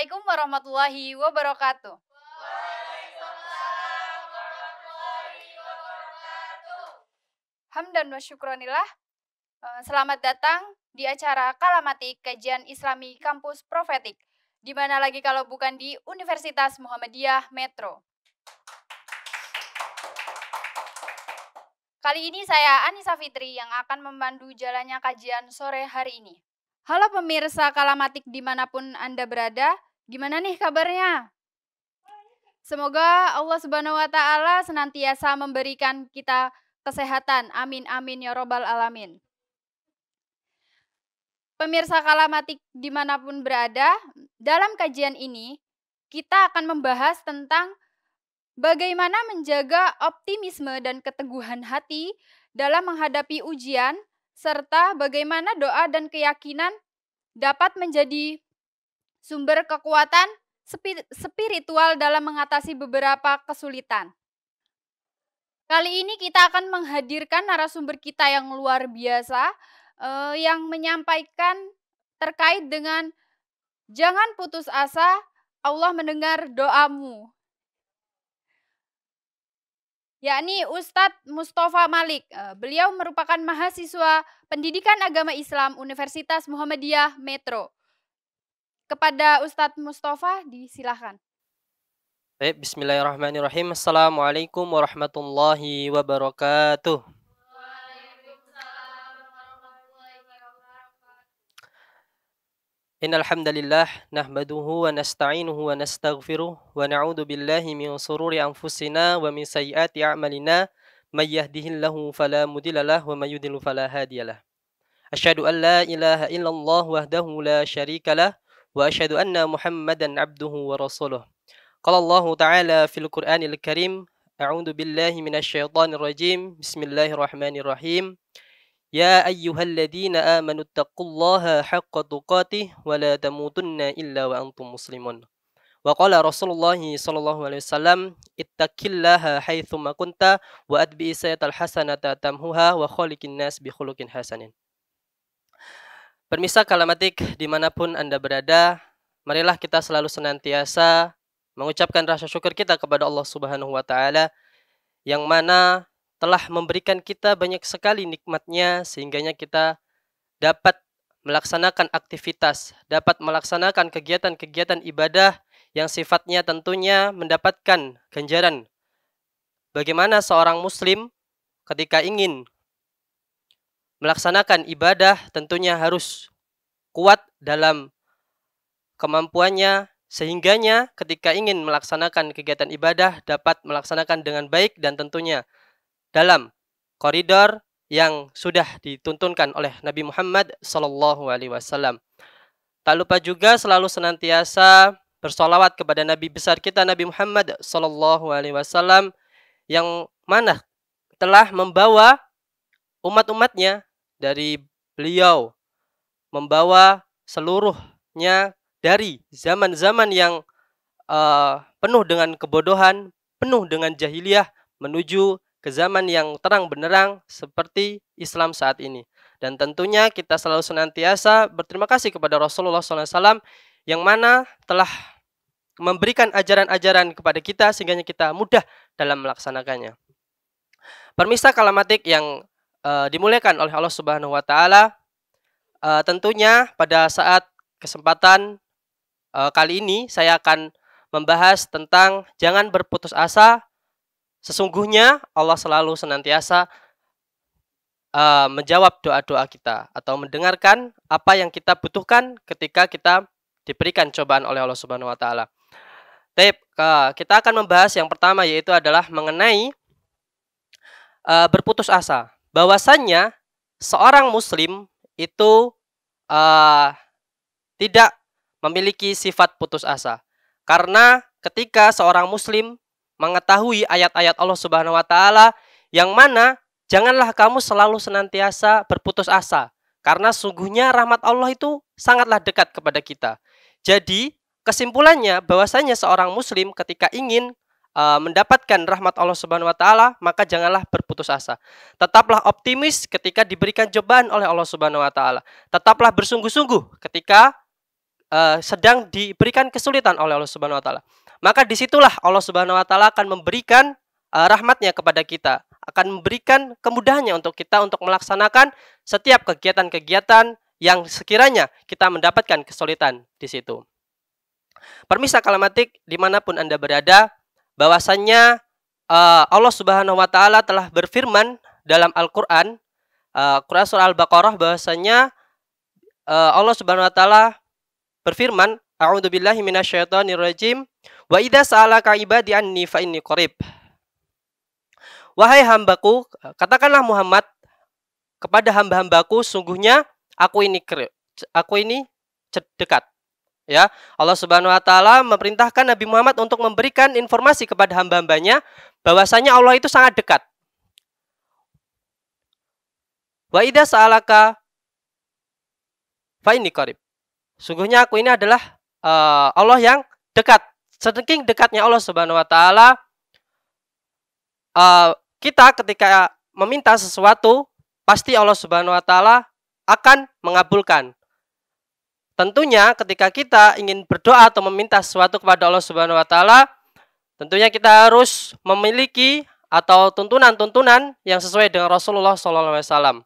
Assalamualaikum warahmatullahi wabarakatuh. Hamdan wa syukronillah. Eh, selamat datang di acara Kalamatik Kajian Islami Kampus Profetik. Di mana lagi kalau bukan di Universitas Muhammadiyah Metro. Kali ini saya Anissa Fitri yang akan memandu jalannya kajian sore hari ini. Halo pemirsa Kalamatik dimanapun Anda berada, Gimana nih kabarnya? Semoga Allah Subhanahu wa taala senantiasa memberikan kita kesehatan. Amin amin ya robbal alamin. Pemirsa Kalamatik dimanapun berada, dalam kajian ini kita akan membahas tentang bagaimana menjaga optimisme dan keteguhan hati dalam menghadapi ujian, serta bagaimana doa dan keyakinan dapat menjadi sumber kekuatan spiritual dalam mengatasi beberapa kesulitan. Kali ini kita akan menghadirkan narasumber kita yang luar biasa eh, yang menyampaikan terkait dengan jangan putus asa, Allah mendengar doamu. Yakni Ustadz Mustafa Malik. Eh, beliau merupakan mahasiswa pendidikan agama Islam Universitas Muhammadiyah Metro. Kepada Ustadz Mustafa disilahkan. Baik, bismillahirrahmanirrahim. Assalamualaikum warahmatullahi wabarakatuh. إن الحمد لله نحمده ونستعينه ونستغفره ونعوذ بالله من شرور أنفسنا ومن سيئات أعمالنا من يهده الله فلا مضل له ومن يضلل فلا هادي له أشهد أن لا إله إلا الله وحده لا شريك وأشهد أن محمدا عبده ورسوله قال الله تعالى في القرآن الكريم أعوذ بالله من الشيطان الرجيم بسم الله الرحمن الرحيم يا أيها الذين آمنوا اتقوا الله حق تقاته ولا تموتن إلا وأنتم مسلمون وقال رسول الله صلى الله عليه وسلم اتق الله حيثما كنت وأتبع الحسنة تمهها وخالق الناس بخلق حسن Permisa kalamatik dimanapun Anda berada, marilah kita selalu senantiasa mengucapkan rasa syukur kita kepada Allah Subhanahu wa taala yang mana telah memberikan kita banyak sekali nikmatnya sehingganya kita dapat melaksanakan aktivitas, dapat melaksanakan kegiatan-kegiatan ibadah yang sifatnya tentunya mendapatkan ganjaran. Bagaimana seorang muslim ketika ingin melaksanakan ibadah tentunya harus kuat dalam kemampuannya sehingganya ketika ingin melaksanakan kegiatan ibadah dapat melaksanakan dengan baik dan tentunya dalam koridor yang sudah dituntunkan oleh Nabi Muhammad Sallallahu Alaihi Wasallam. Tak lupa juga selalu senantiasa bersolawat kepada Nabi besar kita Nabi Muhammad Sallallahu Alaihi Wasallam yang mana telah membawa umat-umatnya dari beliau membawa seluruhnya dari zaman-zaman yang uh, penuh dengan kebodohan, penuh dengan jahiliyah menuju ke zaman yang terang benderang seperti Islam saat ini. Dan tentunya kita selalu senantiasa berterima kasih kepada Rasulullah SAW yang mana telah memberikan ajaran-ajaran kepada kita sehingga kita mudah dalam melaksanakannya. Permisa kalamatik yang uh, dimuliakan oleh Allah Subhanahu wa taala. Uh, tentunya pada saat kesempatan uh, kali ini saya akan membahas tentang jangan berputus asa. Sesungguhnya Allah selalu senantiasa uh, menjawab doa-doa kita atau mendengarkan apa yang kita butuhkan ketika kita diberikan cobaan oleh Allah Subhanahu wa taala. Baik, kita akan membahas yang pertama yaitu adalah mengenai berputus asa bahwasannya seorang muslim itu uh, tidak memiliki sifat putus asa. Karena ketika seorang muslim mengetahui ayat-ayat Allah Subhanahu wa taala yang mana janganlah kamu selalu senantiasa berputus asa karena sungguhnya rahmat Allah itu sangatlah dekat kepada kita. Jadi, kesimpulannya bahwasanya seorang muslim ketika ingin Eh, mendapatkan rahmat Allah Subhanahu wa taala, maka janganlah berputus asa. Tetaplah optimis ketika diberikan cobaan oleh Allah Subhanahu wa taala. Tetaplah bersungguh-sungguh ketika uh, sedang diberikan kesulitan oleh Allah Subhanahu wa taala. Maka disitulah Allah Subhanahu wa taala akan memberikan uh, rahmatnya kepada kita, akan memberikan kemudahannya untuk kita untuk melaksanakan setiap kegiatan-kegiatan yang sekiranya kita mendapatkan kesulitan di situ. Permisa kalamatik dimanapun Anda berada, bahwasannya uh, Allah Subhanahu wa taala telah berfirman dalam Al-Qur'an uh, Quran surah Al-Baqarah bahwasanya uh, eh, Allah Subhanahu wa taala berfirman A'udzubillahi minasyaitonirrajim wa idza sa'alaka ibadi anni fa inni qarib Wahai hambaku, katakanlah Muhammad kepada hamba-hambaku, sungguhnya aku ini aku ini dekat. Ya, Allah Subhanahu wa taala memerintahkan Nabi Muhammad untuk memberikan informasi kepada hamba-hambanya bahwasanya Allah itu sangat dekat. Wa idza sa'alaka fa ini qarib. Sungguhnya aku ini adalah uh, Allah yang dekat. Sedengking dekatnya Allah Subhanahu wa taala uh, kita ketika meminta sesuatu pasti Allah Subhanahu wa taala akan mengabulkan. Tentunya ketika kita ingin berdoa atau meminta sesuatu kepada Allah Subhanahu wa taala, tentunya kita harus memiliki atau tuntunan-tuntunan yang sesuai dengan Rasulullah SAW.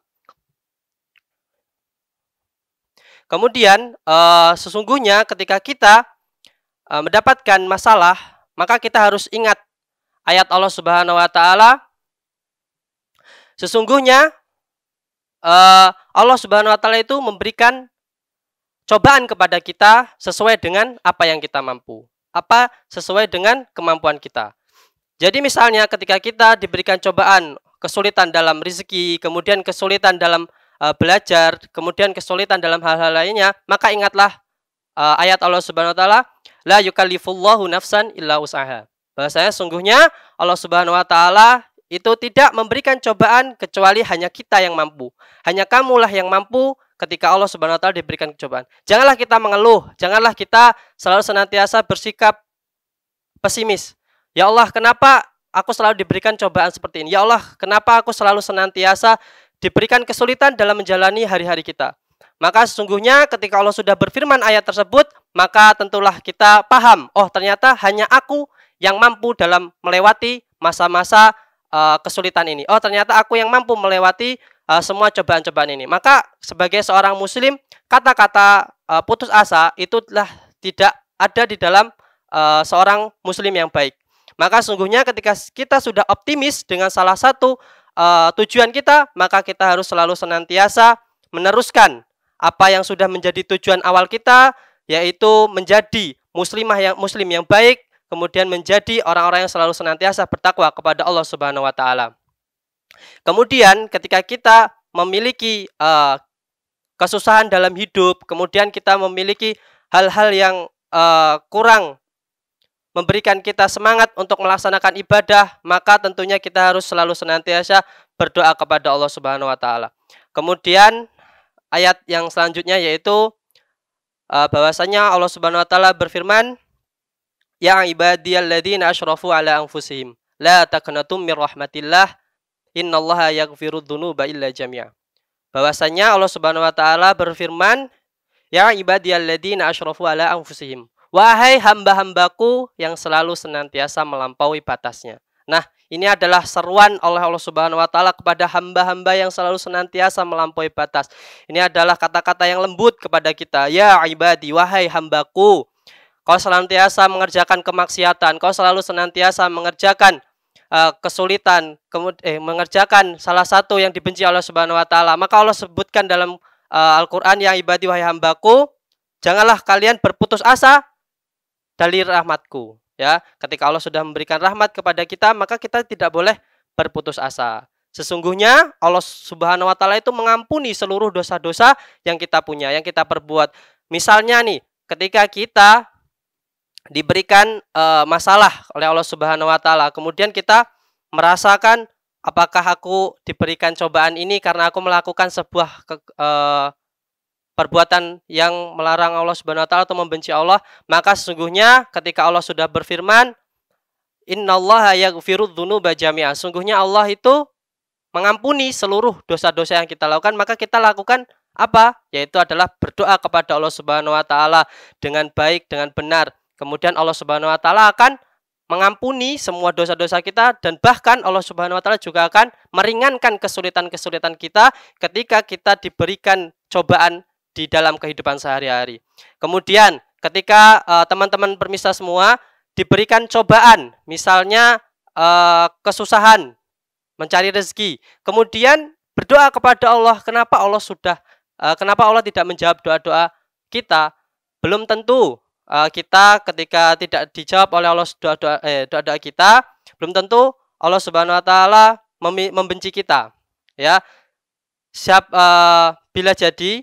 Kemudian eh, sesungguhnya ketika kita eh, mendapatkan masalah, maka kita harus ingat ayat Allah Subhanahu wa taala Sesungguhnya eh, Allah Subhanahu wa taala itu memberikan cobaan kepada kita sesuai dengan apa yang kita mampu. Apa sesuai dengan kemampuan kita. Jadi misalnya ketika kita diberikan cobaan, kesulitan dalam rezeki, kemudian kesulitan dalam uh, belajar, kemudian kesulitan dalam hal-hal lainnya, maka ingatlah uh, ayat Allah Subhanahu wa taala, la yukallifullahu nafsan illa usaha. Bahasanya sungguhnya Allah Subhanahu wa taala itu tidak memberikan cobaan kecuali hanya kita yang mampu. Hanya kamulah yang mampu ketika Allah Subhanahu wa taala diberikan cobaan. Janganlah kita mengeluh, janganlah kita selalu senantiasa bersikap pesimis. Ya Allah, kenapa aku selalu diberikan cobaan seperti ini? Ya Allah, kenapa aku selalu senantiasa diberikan kesulitan dalam menjalani hari-hari kita? Maka sesungguhnya ketika Allah sudah berfirman ayat tersebut, maka tentulah kita paham, oh ternyata hanya aku yang mampu dalam melewati masa-masa eh, kesulitan ini. Oh ternyata aku yang mampu melewati uh, semua cobaan-cobaan ini. Maka sebagai seorang muslim, kata-kata uh, putus asa itu telah tidak ada di dalam uh, seorang muslim yang baik. Maka sungguhnya ketika kita sudah optimis dengan salah satu uh, tujuan kita, maka kita harus selalu senantiasa meneruskan apa yang sudah menjadi tujuan awal kita, yaitu menjadi muslimah yang muslim yang baik, kemudian menjadi orang-orang yang selalu senantiasa bertakwa kepada Allah Subhanahu wa taala. Kemudian ketika kita memiliki uh, kesusahan dalam hidup, kemudian kita memiliki hal-hal yang uh, kurang memberikan kita semangat untuk melaksanakan ibadah, maka tentunya kita harus selalu senantiasa berdoa kepada Allah Subhanahu wa taala. Kemudian ayat yang selanjutnya yaitu uh, bahwasanya Allah Subhanahu wa taala berfirman, "Ya ibadiyalladzina asyrafu ala anfusihim, la taqnatum mir rahmatillah." innallaha yaghfirudz dzunuba illa jami'a. Bahwasanya Allah Subhanahu wa taala berfirman, ya ibadialladzina asyrafu ala anfusihim. Wahai hamba-hambaku yang selalu senantiasa melampaui batasnya. Nah, ini adalah seruan oleh Allah Subhanahu wa taala kepada hamba-hamba yang selalu senantiasa melampaui batas. Ini adalah kata-kata yang lembut kepada kita. Ya ibadi, wahai hambaku. Kau senantiasa mengerjakan kemaksiatan, kau selalu senantiasa mengerjakan uh, kesulitan kemud eh, mengerjakan salah satu yang dibenci Allah Subhanahu wa taala, maka Allah sebutkan dalam uh, Al-Qur'an yang ibadi wahai hambaku, janganlah kalian berputus asa dari rahmatku, ya. Ketika Allah sudah memberikan rahmat kepada kita, maka kita tidak boleh berputus asa. Sesungguhnya Allah Subhanahu wa taala itu mengampuni seluruh dosa-dosa yang kita punya, yang kita perbuat. Misalnya nih, ketika kita diberikan uh, masalah oleh Allah Subhanahu wa taala. Kemudian kita merasakan apakah aku diberikan cobaan ini karena aku melakukan sebuah ke, uh, perbuatan yang melarang Allah Subhanahu wa taala atau membenci Allah, maka sesungguhnya ketika Allah sudah berfirman, "Innallaha yaghfirudz dzunuba jami'a." Sungguhnya Allah itu mengampuni seluruh dosa-dosa yang kita lakukan, maka kita lakukan apa? Yaitu adalah berdoa kepada Allah Subhanahu wa taala dengan baik, dengan benar. Kemudian Allah Subhanahu wa taala akan mengampuni semua dosa-dosa kita dan bahkan Allah Subhanahu wa taala juga akan meringankan kesulitan-kesulitan kita ketika kita diberikan cobaan di dalam kehidupan sehari-hari. Kemudian ketika eh, teman-teman uh, permisa semua diberikan cobaan, misalnya uh, kesusahan mencari rezeki, kemudian berdoa kepada Allah, kenapa Allah sudah uh, kenapa Allah tidak menjawab doa-doa kita? Belum tentu Eh, kita ketika tidak dijawab oleh Allah doa-doa eh, doa-doa kita, belum tentu Allah Subhanahu wa taala membenci kita. Ya. Siap uh, bila jadi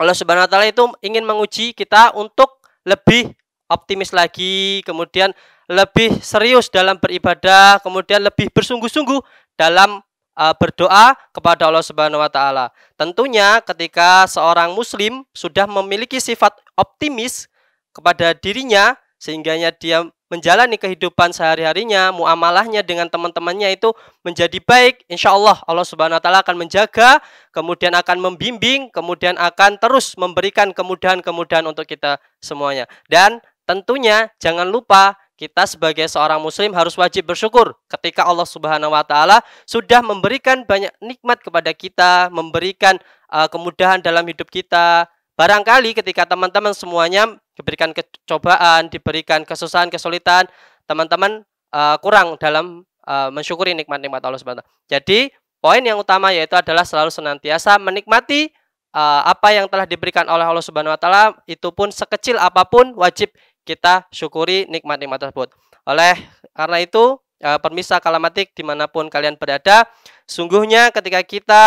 Allah Subhanahu wa taala itu ingin menguji kita untuk lebih optimis lagi, kemudian lebih serius dalam beribadah, kemudian lebih bersungguh-sungguh dalam uh, berdoa kepada Allah Subhanahu wa taala. Tentunya ketika seorang muslim sudah memiliki sifat optimis, kepada dirinya sehingga dia menjalani kehidupan sehari-harinya, muamalahnya dengan teman-temannya itu menjadi baik. Insya Allah Allah Subhanahu Wa Taala akan menjaga, kemudian akan membimbing, kemudian akan terus memberikan kemudahan-kemudahan untuk kita semuanya. Dan tentunya jangan lupa kita sebagai seorang muslim harus wajib bersyukur ketika Allah Subhanahu Wa Taala sudah memberikan banyak nikmat kepada kita, memberikan uh, kemudahan dalam hidup kita, Barangkali ketika teman-teman semuanya diberikan kecobaan, diberikan kesusahan, kesulitan, teman-teman uh, kurang dalam uh, mensyukuri nikmat-nikmat Allah Subhanahu Jadi, poin yang utama yaitu adalah selalu senantiasa menikmati uh, apa yang telah diberikan oleh Allah Subhanahu wa taala itu pun sekecil apapun wajib kita syukuri nikmat-nikmat tersebut. Oleh karena itu, uh, permisa kalamatik dimanapun kalian berada, sungguhnya ketika kita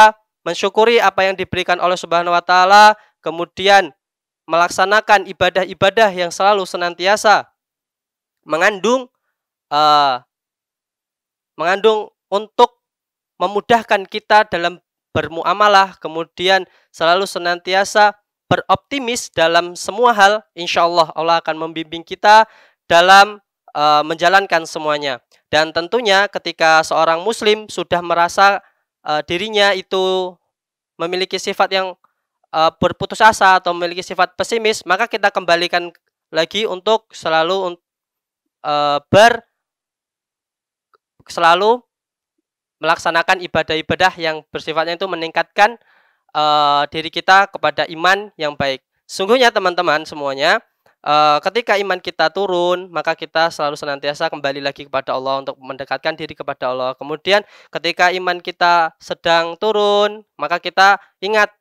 mensyukuri apa yang diberikan oleh Subhanahu wa taala, kemudian melaksanakan ibadah-ibadah yang selalu senantiasa mengandung uh, mengandung untuk memudahkan kita dalam bermuamalah, kemudian selalu senantiasa beroptimis dalam semua hal, insya Allah Allah akan membimbing kita dalam uh, menjalankan semuanya. Dan tentunya ketika seorang muslim sudah merasa uh, dirinya itu memiliki sifat yang Eh, berputus asa atau memiliki sifat pesimis, maka kita kembalikan lagi untuk selalu uh, ber selalu melaksanakan ibadah-ibadah yang bersifatnya itu meningkatkan uh, diri kita kepada iman yang baik. Sungguhnya teman-teman semuanya, uh, ketika iman kita turun, maka kita selalu senantiasa kembali lagi kepada Allah untuk mendekatkan diri kepada Allah. Kemudian ketika iman kita sedang turun, maka kita ingat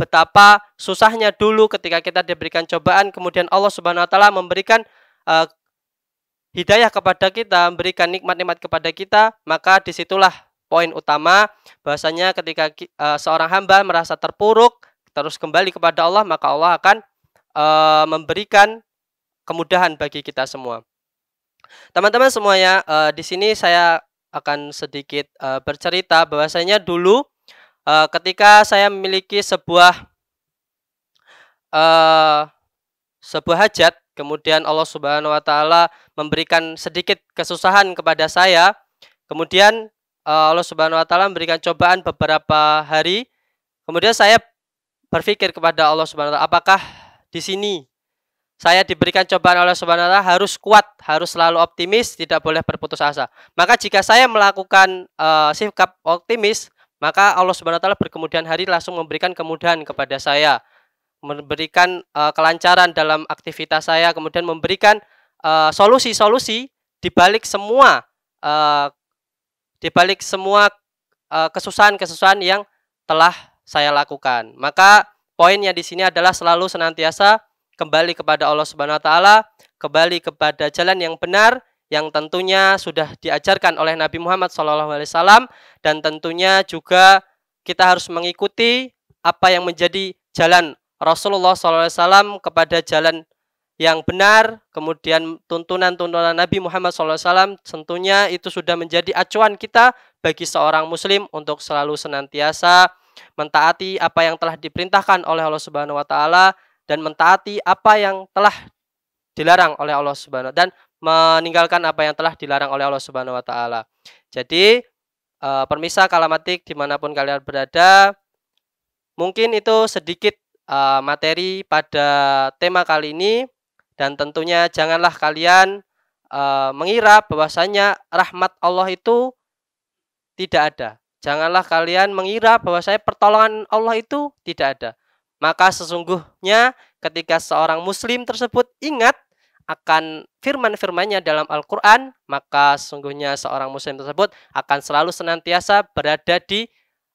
betapa susahnya dulu ketika kita diberikan cobaan kemudian Allah Subhanahu wa taala memberikan uh, hidayah kepada kita, memberikan nikmat-nikmat kepada kita, maka disitulah poin utama bahasanya ketika uh, seorang hamba merasa terpuruk terus kembali kepada Allah maka Allah akan uh, memberikan kemudahan bagi kita semua. Teman-teman semuanya, uh, di sini saya akan sedikit uh, bercerita bahwasanya dulu Eh, ketika saya memiliki sebuah uh, sebuah hajat, kemudian Allah Subhanahu wa taala memberikan sedikit kesusahan kepada saya, kemudian uh, Allah Subhanahu wa taala memberikan cobaan beberapa hari, kemudian saya berpikir kepada Allah Subhanahu wa taala, apakah di sini saya diberikan cobaan oleh Subhanahu wa taala harus kuat, harus selalu optimis, tidak boleh berputus asa. Maka jika saya melakukan uh, sikap optimis, maka Allah Subhanahu wa taala berkemudian hari langsung memberikan kemudahan kepada saya, memberikan uh, kelancaran dalam aktivitas saya, kemudian memberikan eh, solusi-solusi uh, di balik semua uh, di balik semua kesusahan-kesusahan yang telah saya lakukan. Maka poinnya di sini adalah selalu senantiasa kembali kepada Allah Subhanahu wa taala, kembali kepada jalan yang benar yang tentunya sudah diajarkan oleh Nabi Muhammad SAW dan tentunya juga kita harus mengikuti apa yang menjadi jalan Rasulullah SAW kepada jalan yang benar, kemudian tuntunan-tuntunan Nabi Muhammad SAW tentunya itu sudah menjadi acuan kita bagi seorang muslim untuk selalu senantiasa mentaati apa yang telah diperintahkan oleh Allah Subhanahu wa taala dan mentaati apa yang telah dilarang oleh Allah Subhanahu dan meninggalkan apa yang telah dilarang oleh Allah Subhanahu wa taala. Jadi uh, permisa kalamatik dimanapun kalian berada, mungkin itu sedikit uh, materi pada tema kali ini dan tentunya janganlah kalian uh, mengira bahwasanya rahmat Allah itu tidak ada. Janganlah kalian mengira bahwasanya pertolongan Allah itu tidak ada. Maka sesungguhnya ketika seorang muslim tersebut ingat akan firman-firmannya dalam Al-Quran, maka sungguhnya seorang muslim tersebut akan selalu senantiasa berada di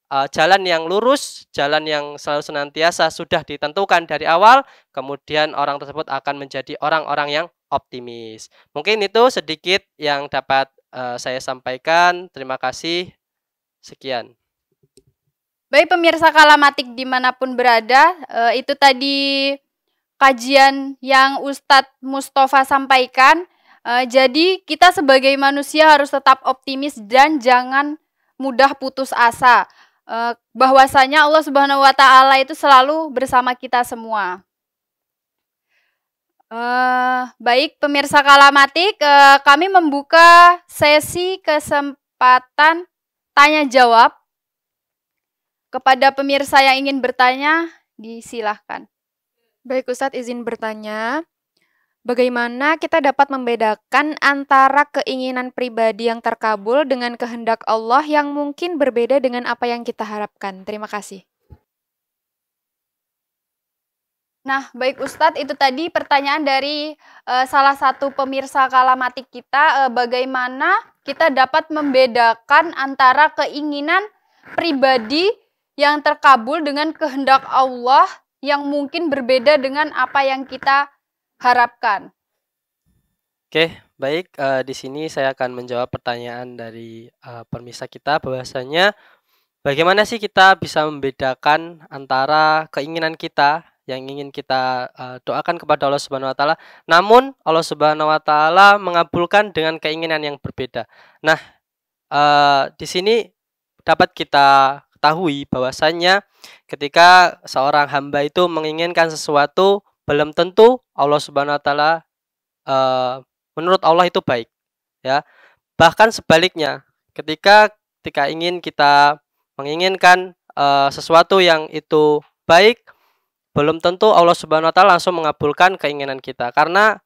uh, jalan yang lurus, jalan yang selalu senantiasa sudah ditentukan dari awal, kemudian orang tersebut akan menjadi orang-orang yang optimis. Mungkin itu sedikit yang dapat uh, saya sampaikan. Terima kasih. Sekian. Baik pemirsa Kalamatik dimanapun berada, eh, itu tadi kajian yang Ustadz Mustafa sampaikan. Uh, jadi kita sebagai manusia harus tetap optimis dan jangan mudah putus asa. Uh, bahwasanya Allah Subhanahu wa taala itu selalu bersama kita semua. Uh, baik pemirsa Kalamatik, uh, kami membuka sesi kesempatan tanya jawab kepada pemirsa yang ingin bertanya, disilahkan. Baik Ustadz izin bertanya, bagaimana kita dapat membedakan antara keinginan pribadi yang terkabul dengan kehendak Allah yang mungkin berbeda dengan apa yang kita harapkan? Terima kasih. Nah, baik Ustadz, itu tadi pertanyaan dari uh, salah satu pemirsa kalamatik kita, uh, bagaimana kita dapat membedakan antara keinginan pribadi yang terkabul dengan kehendak Allah yang mungkin berbeda dengan apa yang kita harapkan. Oke, baik. Uh, di sini saya akan menjawab pertanyaan dari uh, eh, permisa kita bahwasanya bagaimana sih kita bisa membedakan antara keinginan kita yang ingin kita uh, doakan kepada Allah Subhanahu wa taala. Namun Allah Subhanahu wa taala mengabulkan dengan keinginan yang berbeda. Nah, uh, di sini dapat kita ketahui bahwasanya ketika seorang hamba itu menginginkan sesuatu belum tentu Allah Subhanahu wa taala eh, menurut Allah itu baik ya. Bahkan sebaliknya, ketika ketika ingin kita menginginkan e, sesuatu yang itu baik belum tentu Allah Subhanahu wa taala langsung mengabulkan keinginan kita karena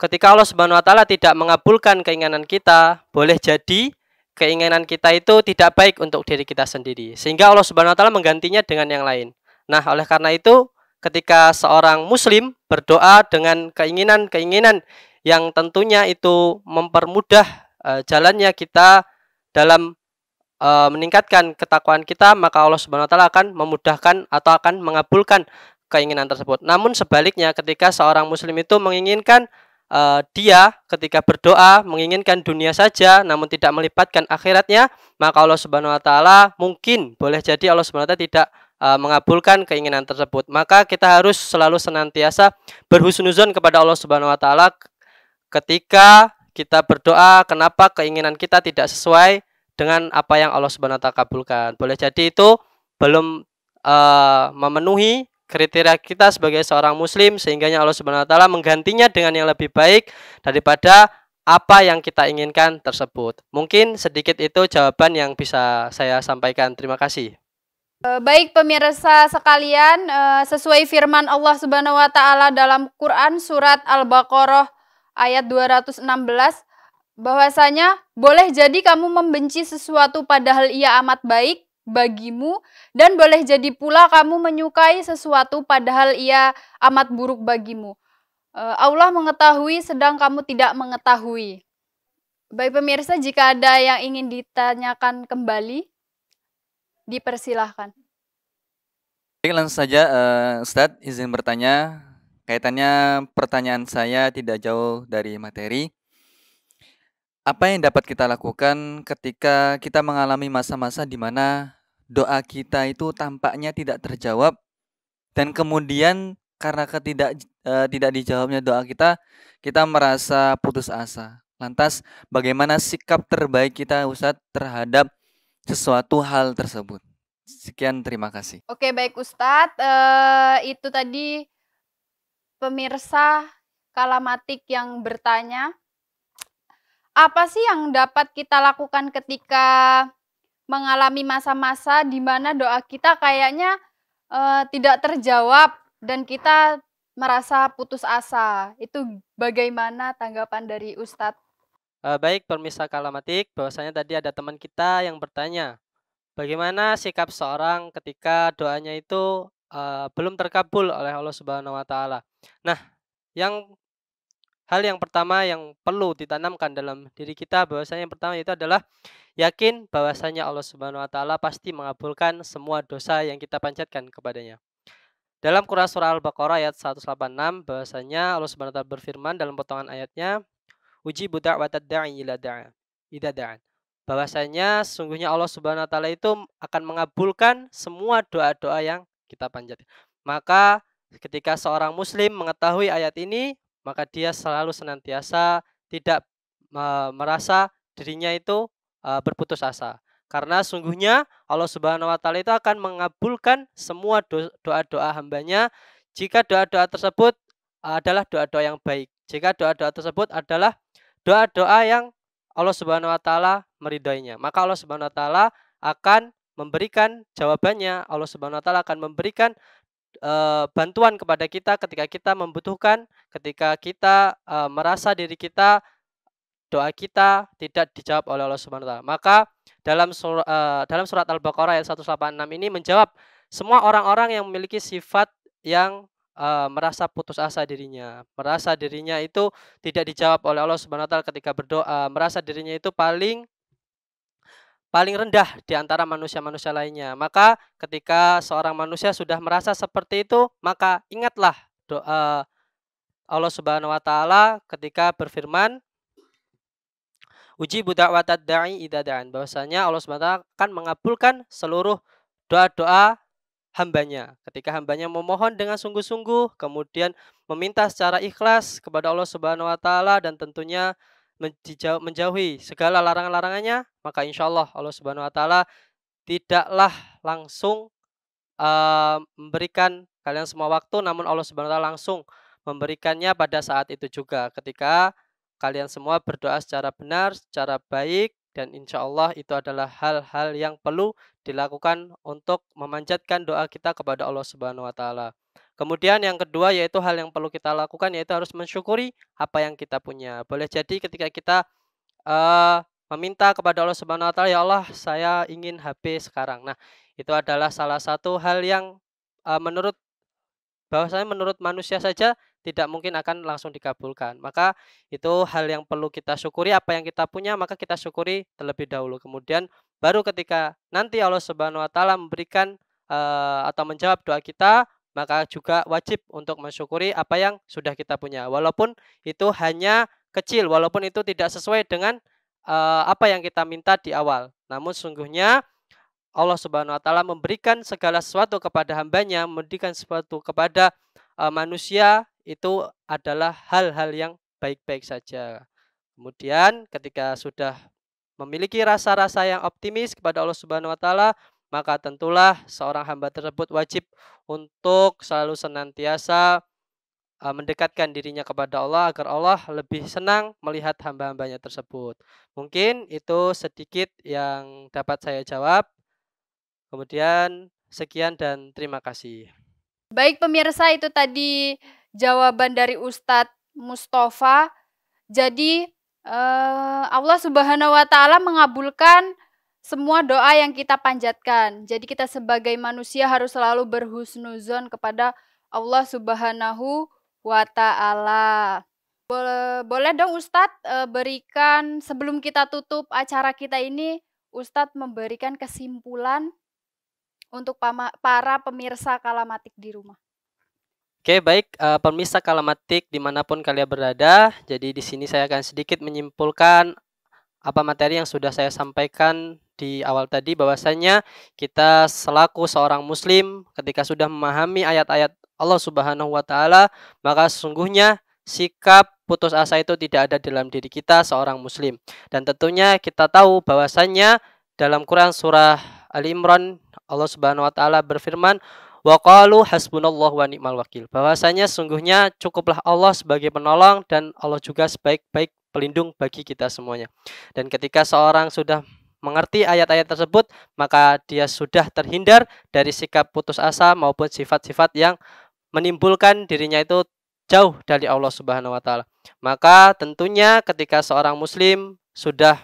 ketika Allah Subhanahu wa taala tidak mengabulkan keinginan kita boleh jadi keinginan kita itu tidak baik untuk diri kita sendiri sehingga Allah Subhanahu wa taala menggantinya dengan yang lain. Nah, oleh karena itu ketika seorang muslim berdoa dengan keinginan-keinginan yang tentunya itu mempermudah uh, jalannya kita dalam uh, meningkatkan ketakwaan kita, maka Allah Subhanahu wa taala akan memudahkan atau akan mengabulkan keinginan tersebut. Namun sebaliknya ketika seorang muslim itu menginginkan uh, dia ketika berdoa menginginkan dunia saja namun tidak melipatkan akhiratnya, maka Allah Subhanahu wa taala mungkin boleh jadi Allah Subhanahu wa taala tidak uh, mengabulkan keinginan tersebut. Maka kita harus selalu senantiasa berhusnuzon kepada Allah Subhanahu wa taala ketika kita berdoa kenapa keinginan kita tidak sesuai dengan apa yang Allah Subhanahu wa taala kabulkan. Boleh jadi itu belum uh, memenuhi kriteria kita sebagai seorang muslim sehingganya Allah Subhanahu wa taala menggantinya dengan yang lebih baik daripada apa yang kita inginkan tersebut. Mungkin sedikit itu jawaban yang bisa saya sampaikan. Terima kasih. E, baik pemirsa sekalian, e, sesuai firman Allah Subhanahu wa taala dalam Quran surat Al-Baqarah ayat 216 bahwasanya boleh jadi kamu membenci sesuatu padahal ia amat baik bagimu dan boleh jadi pula kamu menyukai sesuatu padahal ia amat buruk bagimu. Eh, Allah mengetahui sedang kamu tidak mengetahui. Baik pemirsa, jika ada yang ingin ditanyakan kembali, dipersilahkan. Baik, langsung saja uh, Ustadz izin bertanya. Kaitannya pertanyaan saya tidak jauh dari materi. Apa yang dapat kita lakukan ketika kita mengalami masa-masa di mana doa kita itu tampaknya tidak terjawab dan kemudian karena ketidak e, tidak dijawabnya doa kita, kita merasa putus asa. Lantas bagaimana sikap terbaik kita Ustadz terhadap sesuatu hal tersebut? Sekian terima kasih. Oke, baik Ustadz, e, itu tadi pemirsa kalamatik yang bertanya apa sih yang dapat kita lakukan ketika mengalami masa-masa di mana doa kita kayaknya uh, tidak terjawab dan kita merasa putus asa? Itu bagaimana tanggapan dari Ustadz? Uh, baik, permisa kalamatik, bahwasanya tadi ada teman kita yang bertanya, bagaimana sikap seorang ketika doanya itu uh, belum terkabul oleh Allah Subhanahu wa taala. Nah, yang hal yang pertama yang perlu ditanamkan dalam diri kita bahwasanya yang pertama itu adalah yakin bahwasanya Allah Subhanahu wa taala pasti mengabulkan semua dosa yang kita panjatkan kepadanya. Dalam Quran surah Al-Baqarah ayat 186 bahwasanya Allah Subhanahu wa taala berfirman dalam potongan ayatnya uji budak watad da'i ila da'a ida da'an bahwasanya sungguhnya Allah Subhanahu wa taala itu akan mengabulkan semua doa-doa yang kita panjatkan. Maka ketika seorang muslim mengetahui ayat ini, maka dia selalu senantiasa tidak merasa dirinya itu e, berputus asa. Karena sungguhnya Allah Subhanahu wa taala itu akan mengabulkan semua doa-doa hambanya jika doa-doa tersebut adalah doa-doa yang baik. Jika doa-doa tersebut adalah doa-doa yang Allah Subhanahu wa taala meridainya, maka Allah Subhanahu wa taala akan memberikan jawabannya. Allah Subhanahu wa taala akan memberikan Eh, bantuan kepada kita ketika kita membutuhkan, ketika kita uh, merasa diri kita doa kita tidak dijawab oleh Allah Subhanahu wa Maka dalam surah, eh, uh, dalam surat Al-Baqarah ayat 186 ini menjawab semua orang-orang yang memiliki sifat yang uh, merasa putus asa dirinya, merasa dirinya itu tidak dijawab oleh Allah Subhanahu wa ketika berdoa, merasa dirinya itu paling paling rendah di antara manusia-manusia lainnya. Maka ketika seorang manusia sudah merasa seperti itu, maka ingatlah doa eh, Allah Subhanahu wa taala ketika berfirman uji budak watad da'i idza Bahwasanya Allah Subhanahu wa akan mengabulkan seluruh doa-doa hambanya. Ketika hambanya memohon dengan sungguh-sungguh, kemudian meminta secara ikhlas kepada Allah Subhanahu wa taala dan tentunya menjauhi segala larangan-larangannya, maka insya Allah Allah Subhanahu Wa Taala tidaklah langsung uh, memberikan kalian semua waktu, namun Allah Subhanahu Wa Taala langsung memberikannya pada saat itu juga ketika kalian semua berdoa secara benar, secara baik, dan insya Allah itu adalah hal-hal yang perlu dilakukan untuk memanjatkan doa kita kepada Allah Subhanahu Wa Taala. Kemudian yang kedua yaitu hal yang perlu kita lakukan yaitu harus mensyukuri apa yang kita punya. Boleh jadi ketika kita uh, meminta kepada Allah Subhanahu wa taala, ya Allah, saya ingin HP sekarang. Nah, itu adalah salah satu hal yang uh, menurut bahwasanya menurut manusia saja tidak mungkin akan langsung dikabulkan. Maka itu hal yang perlu kita syukuri apa yang kita punya, maka kita syukuri terlebih dahulu. Kemudian baru ketika nanti Allah Subhanahu wa taala memberikan eh, atau menjawab doa kita, maka juga wajib untuk mensyukuri apa yang sudah kita punya walaupun itu hanya kecil walaupun itu tidak sesuai dengan uh, apa yang kita minta di awal namun sungguhnya Allah Subhanahu wa taala memberikan segala sesuatu kepada hambanya memberikan sesuatu kepada uh, manusia itu adalah hal-hal yang baik-baik saja kemudian ketika sudah memiliki rasa-rasa yang optimis kepada Allah Subhanahu wa taala maka tentulah seorang hamba tersebut wajib untuk selalu senantiasa e, mendekatkan dirinya kepada Allah agar Allah lebih senang melihat hamba-hambanya tersebut. Mungkin itu sedikit yang dapat saya jawab. Kemudian sekian dan terima kasih. Baik pemirsa itu tadi jawaban dari Ustadz Mustafa. Jadi e, Allah Subhanahu wa taala mengabulkan semua doa yang kita panjatkan. Jadi kita sebagai manusia harus selalu berhusnuzon kepada Allah Subhanahu wa taala. Boleh, boleh dong Ustadz e, berikan sebelum kita tutup acara kita ini Ustadz memberikan kesimpulan untuk para pemirsa kalamatik di rumah. Oke baik uh, pemirsa kalamatik dimanapun kalian berada, jadi di sini saya akan sedikit menyimpulkan apa materi yang sudah saya sampaikan di awal tadi bahwasanya kita selaku seorang muslim ketika sudah memahami ayat-ayat Allah Subhanahu wa taala maka sesungguhnya sikap putus asa itu tidak ada dalam diri kita seorang muslim dan tentunya kita tahu bahwasanya dalam Quran surah Ali Imran Allah Subhanahu wa taala berfirman Waqalu hasbunallahu wa ni'mal wakil. Bahwasanya sungguhnya cukuplah Allah sebagai penolong dan Allah juga sebaik-baik pelindung bagi kita semuanya. Dan ketika seorang sudah mengerti ayat-ayat tersebut, maka dia sudah terhindar dari sikap putus asa maupun sifat-sifat yang menimbulkan dirinya itu jauh dari Allah Subhanahu wa taala. Maka tentunya ketika seorang muslim sudah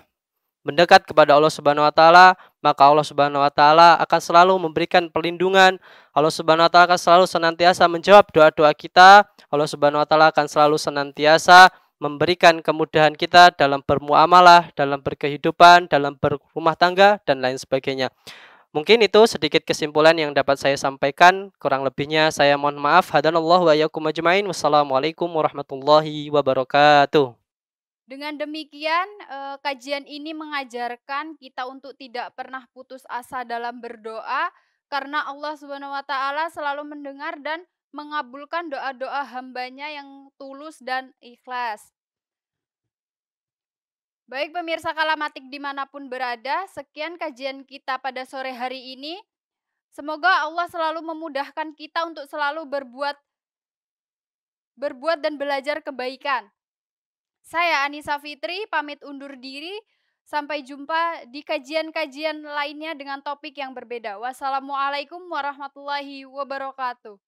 mendekat kepada Allah Subhanahu wa taala, maka Allah Subhanahu wa taala akan selalu memberikan perlindungan. Allah Subhanahu wa taala akan selalu senantiasa menjawab doa-doa kita. Allah Subhanahu wa taala akan selalu senantiasa memberikan kemudahan kita dalam bermuamalah, dalam berkehidupan, dalam berumah tangga, dan lain sebagainya. Mungkin itu sedikit kesimpulan yang dapat saya sampaikan. Kurang lebihnya saya mohon maaf. Hadanallah wa yakum ajma'in. Wassalamualaikum warahmatullahi wabarakatuh. Dengan demikian, eh, kajian ini mengajarkan kita untuk tidak pernah putus asa dalam berdoa karena Allah Subhanahu wa taala selalu mendengar dan mengabulkan doa-doa hambanya yang tulus dan ikhlas. Baik pemirsa Kalamatik dimanapun berada, sekian kajian kita pada sore hari ini. Semoga Allah selalu memudahkan kita untuk selalu berbuat berbuat dan belajar kebaikan. Saya Anissa Fitri, pamit undur diri. Sampai jumpa di kajian-kajian lainnya dengan topik yang berbeda. Wassalamualaikum warahmatullahi wabarakatuh.